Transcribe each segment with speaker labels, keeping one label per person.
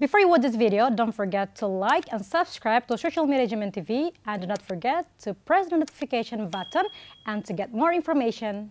Speaker 1: Before you watch this video, don't forget to like and subscribe to Social Media Management TV and do not forget to press the notification button and to get more information.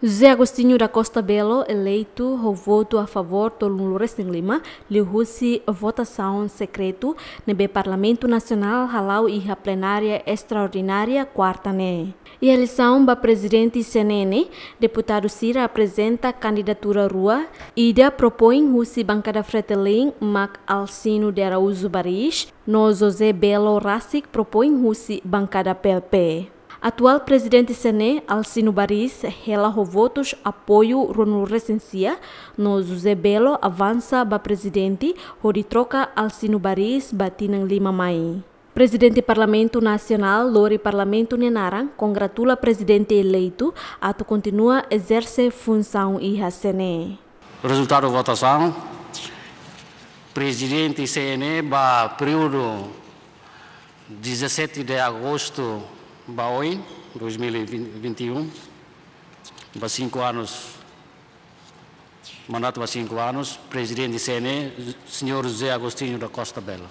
Speaker 1: José Agostinho da Costa Belo, eleito, voto a favor do Lourdes em Lima, o se votação secreto no Parlamento Nacional halau e a plenária extraordinária quarta né. E a eleição para presidente CNN, deputado Cira apresenta candidatura rua, Ida propõe Rússia bancada Fretilin, Mac Alcino de Araújo Baris, no José Belo Racic propõe Rússia bancada PLP. Atual presidente Sané, Alcino Baris, relargou votos apoio Rono Recencia, no José Belo avança para presidente, hori troca Alcino Baris, batinang lima mai. Presidente Parlamento Nacional, Lori Parlamento Nenara, congratula presidente eleito, ato continua exerce função e Sené.
Speaker 2: Resultado da votação, presidente CNE, para período 17 de agosto Baoi, 2021, para cinco anos, mandato para cinco anos, presidente do CNE, senhor José Agostinho da Costa Bela.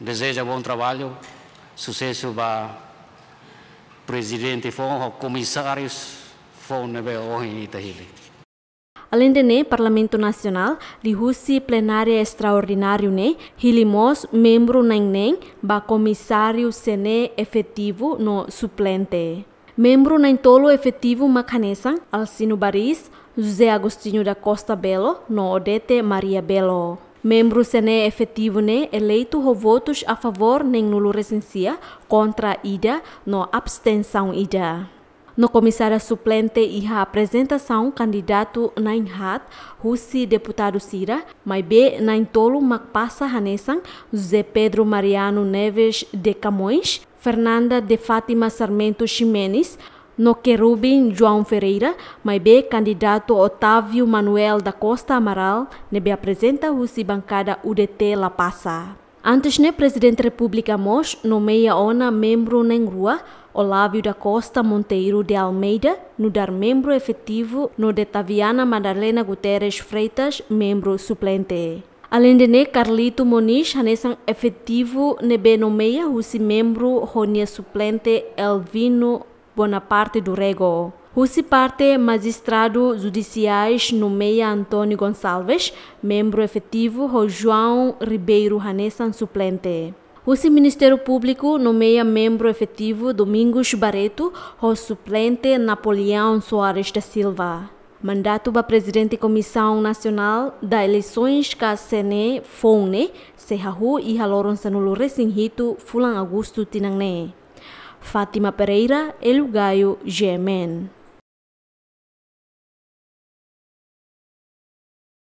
Speaker 2: Deseja bom trabalho, sucesso para presidente Fonro, comissários Fonro Nebeon é e Itahili.
Speaker 1: Além de ne, Parlamento Nacional, Rússia plenária extraordinário ne, hilimos membro nengneng ba comissário sene efetivo no suplente. Membro nem tolo efetivo macanesan, Alcino Baris, José Agostinho da Costa Belo, no Odete Maria Belo. Membro sene efetivo ne eleito ho votos a favor nem nulo recensia, contra ida, no abstenção ida. No comissário suplente e a apresentação candidato Nainhat, hat, Rusi deputado Sira, Maibe nain tolo Macpassa Hanessan, José Pedro Mariano Neves de Camões, Fernanda de Fátima Sarmento Ximenes, no querubim João Ferreira, bem candidato Otávio Manuel da Costa Amaral, nebe apresenta Rusi bancada UDT La Passa. Antes, né, presidente da República Mos nomeia ona membro na rua, Olávio da Costa Monteiro de Almeida, no dar membro efetivo, no de Taviana Madalena Guterres Freitas, membro suplente. Além de ne Carlito Moniz, hanesan efetivo ne nomeia husi membro ronia suplente Elvino Bonaparte do Rego. Husi parte magistrado judiciais nomeia Antônio Gonçalves, membro efetivo João Ribeiro hanesan suplente. O Ministério Público nomeia membro efetivo Domingos Barreto o suplente Napoleão Soares da Silva. Mandato para presidente da Comissão Nacional da Eleições Kasene FONE, Serrahu e Haloron Sanulu Recinhito, Fulan Augusto Tinangne. Fátima Pereira, Elugaio, Gemen.